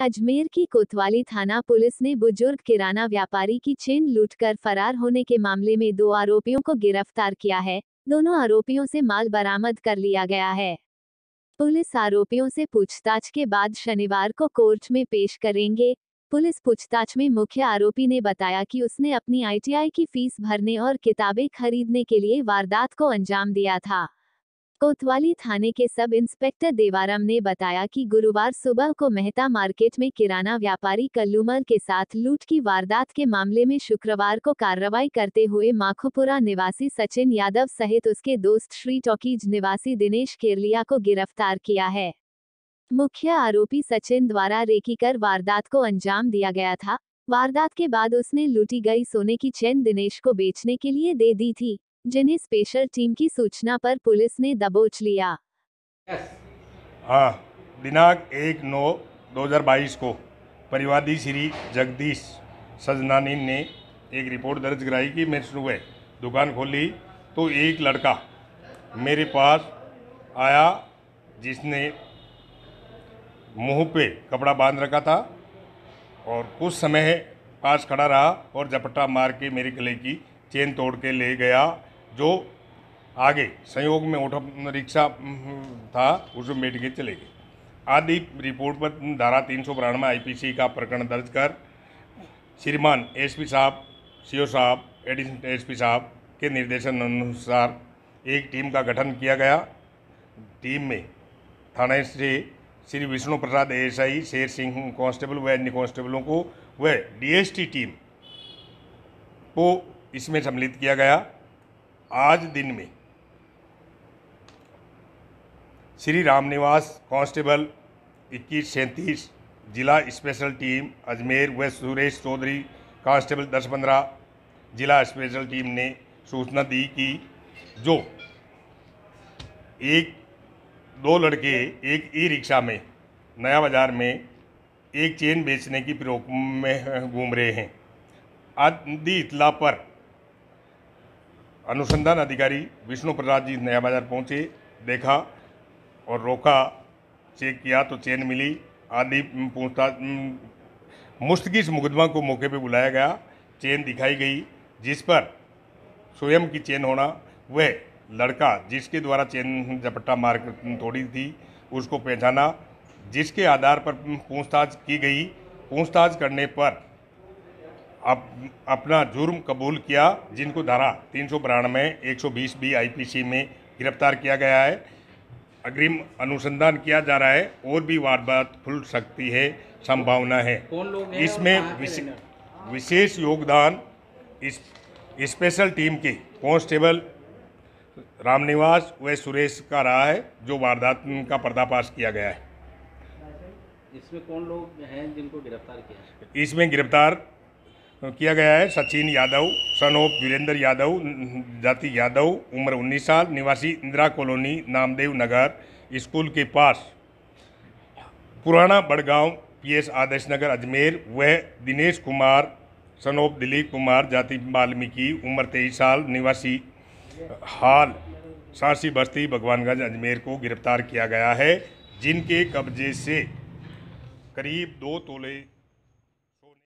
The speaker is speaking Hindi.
अजमेर की कोतवाली थाना पुलिस ने बुजुर्ग किराना व्यापारी की चेन लूटकर फरार होने के मामले में दो आरोपियों को गिरफ्तार किया है दोनों आरोपियों से माल बरामद कर लिया गया है पुलिस आरोपियों से पूछताछ के बाद शनिवार को कोर्ट में पेश करेंगे पुलिस पूछताछ में मुख्य आरोपी ने बताया कि उसने अपनी आईटीआई की फीस भरने और किताबें खरीदने के लिए वारदात को अंजाम दिया था कोतवाली थाने के सब इंस्पेक्टर देवाराम ने बताया कि गुरुवार सुबह को मेहता मार्केट में किराना व्यापारी कल्लूमल के साथ लूट की वारदात के मामले में शुक्रवार को कार्रवाई करते हुए माखोपुरा निवासी सचिन यादव सहित उसके दोस्त श्री टॉकीज निवासी दिनेश केरलिया को गिरफ्तार किया है मुख्य आरोपी सचिन द्वारा रेकी कर वारदात को अंजाम दिया गया था वारदात के बाद उसने लूटी गई सोने की चेन दिनेश को बेचने के लिए दे दी थी जिन्हें स्पेशल टीम की सूचना पर पुलिस ने दबोच लिया हाँ दिनांक एक नौ बाईस को परिवादी श्री जगदीश सजनानी ने एक रिपोर्ट दर्ज कराई कि मैं सुबह दुकान खोली तो एक लड़का मेरे पास आया जिसने मुंह पे कपड़ा बांध रखा था और कुछ समय पास खड़ा रहा और झपट्टा मार के मेरे गले की चेन तोड़ के ले गया जो आगे संयोग में ऑटो रिक्शा हम्म, था उसमें मेट के चले गए आदि रिपोर्ट पर धारा तीन सौ बानवे आई का प्रकरण दर्ज कर श्रीमान एसपी साहब सीओ साहब एडिशनल एसपी साहब के निर्देशन अनुसार एक टीम का गठन किया गया टीम में थाने से श्री विष्णु प्रसाद एएसआई शेर सिंह कांस्टेबल व अन्य कांस्टेबलों को वह डीएसटी टीम को इसमें सम्मिलित किया गया आज दिन में श्री रामनिवास कांस्टेबल इक्कीस सैंतीस जिला स्पेशल टीम अजमेर व सुरेश चौधरी कांस्टेबल दस पंद्रह जिला स्पेशल टीम ने सूचना दी कि जो एक दो लड़के एक ई रिक्शा में नया बाज़ार में एक चेन बेचने की प्रयोग में घूम रहे हैं आदि इतला पर अनुसंधान अधिकारी विष्णु प्रसाद जी नया बाज़ार पहुँचे देखा और रोका चेक किया तो चेन मिली आदि पूछताछ मुश्तगी मुकदमा को मौके पर बुलाया गया चेन दिखाई गई जिस पर स्वयं की चेन होना वह लड़का जिसके द्वारा चेन झपट्टा मार तोड़ी थी उसको पहचाना जिसके आधार पर पूछताछ की गई पूछताछ करने पर अप, अपना जुर्म कबूल किया जिनको धारा तीन सौ बिरानवे एक सौ बीस बी आईपीसी में गिरफ्तार किया गया है अग्रिम अनुसंधान किया जा रहा है और भी वारदात खुल सकती है संभावना है इसमें विशेष योगदान इस स्पेशल टीम के कांस्टेबल रामनिवास व सुरेश का रहा है जो वारदात का पर्दाफाश किया गया है इसमें कौन लोग हैं जिनको गिरफ्तार किया इसमें गिरफ्तार किया गया है सचिन यादव सन ऑफ वीरेंद्र यादव जाति यादव उम्र 19 साल निवासी इंदिरा कॉलोनी नामदेव नगर स्कूल के पास पुराना बड़गांव पीएस आदर्श नगर अजमेर वह दिनेश कुमार सन ऑफ दिलीप कुमार जाति वाल्मीकि उम्र तेईस साल निवासी हाल सांसी बस्ती भगवानगंज अजमेर को गिरफ्तार किया गया है जिनके कब्जे से करीब दो तोले